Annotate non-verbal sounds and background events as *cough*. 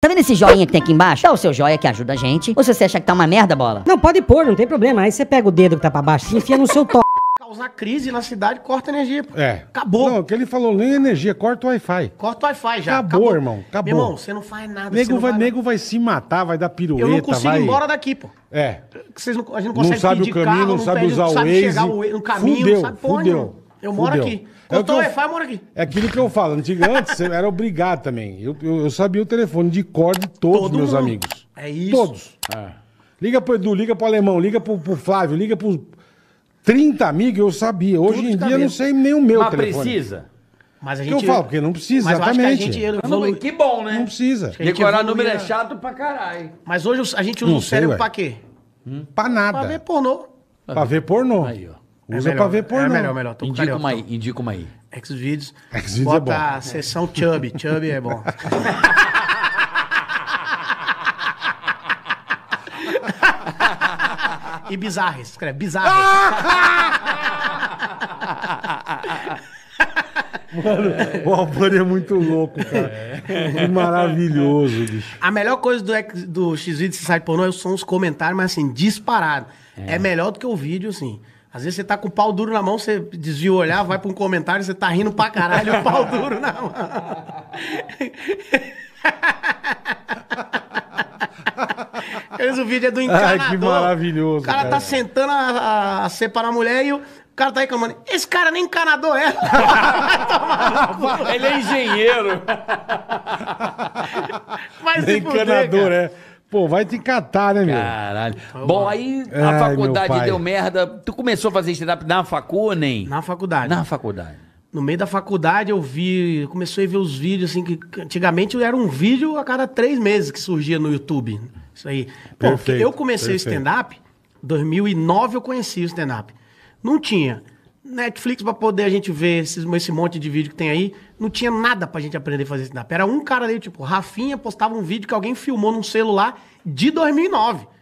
Tá vendo esse joinha que tem aqui embaixo? Dá o seu joia que ajuda a gente. Ou se você acha que tá uma merda, bola? Não, pode pôr, não tem problema. Aí você pega o dedo que tá pra baixo e enfia no seu to... *laughs* Causar crise na cidade, corta energia. É. Acabou. Não, o que ele falou, nem energia, corta o Wi-Fi. Corta o Wi-Fi já. Acabou, irmão, acabou. Meu irmão, você não faz nada. você Nego vai, vai- nego vai se matar, vai dar pirueta, Eu não consigo vai... ir embora daqui, pô. É. Vocês não, a gente não Não consegue sabe o caminho, não sabe usar o não Waze. chegar o, no caminho, Fudeu, não sabe porra fudeu. nenhuma. Eu moro Fudeu. aqui. É eu é o, o Wi-Fi, eu... moro aqui. É aquilo que eu falo. Antes eu era obrigado também. Eu, eu, eu, sabia o telefone de cor de todos Todo meus mundo. amigos. É isso. Todos. É. Liga pro Edu, liga pro Alemão, liga pro, pro Flávio, liga pro... 30 amigos eu sabia. Hoje Tudo em dia eu não sei nem o meu Mas telefone. precisa. Mas a gente... Que eu falo, porque não precisa, Mas exatamente. que, evolu... que bom, né? Não precisa. Decorar número é né? chato pra caralho. Mas hoje a gente usa não o sei, cérebro ué. pra quê? Hum? Pra nada. Pra ver pornô. Pra, ver pornô. Aí, ó. É Usa é melhor, pra ver né? pornô. É melhor, melhor. Tô indica uma aí, indica uma aí. Xvideos. Xvideos é Bota é bom. a sessão Chubby. Chubby é bom. e bizarres, escreve. Bizarres. Mano, o Albani é muito louco, cara. É. Maravilhoso, bicho. A melhor coisa do, Xvideos do X-Video site pornô são os comentários, mas assim, disparado. É. é melhor do que o vídeo, assim. Às vezes você tá com o pau duro na mão, você desvia o olhar, vai pra um comentário, você tá rindo pra caralho, o pau duro na mão. *laughs* Esse vídeo é do encanador. Ai, que maravilhoso. O cara, tá cara. tá sentando a, a, a separar a mulher e o cara tá reclamando. Esse cara nem encanador é. *laughs* Ele é engenheiro. Mas nem encanador é. Pô, vai te catar, né, meu? Caralho. Tá Bom, aí a Ai, faculdade deu merda. Tu começou a fazer stand-up na facu nem? Na faculdade. Na faculdade. No meio da faculdade eu vi, comecei a ver os vídeos assim que antigamente era um vídeo a cada três meses que surgia no YouTube. Isso aí. Pô, eu comecei o stand-up, 2009 eu conheci o stand-up. Não tinha Netflix para poder a gente ver esses, esse monte de vídeo que tem aí. Não tinha nada pra gente aprender a fazer stand-up. Era um cara ali, tipo, Rafinha postava um vídeo que alguém filmou num celular de 2009.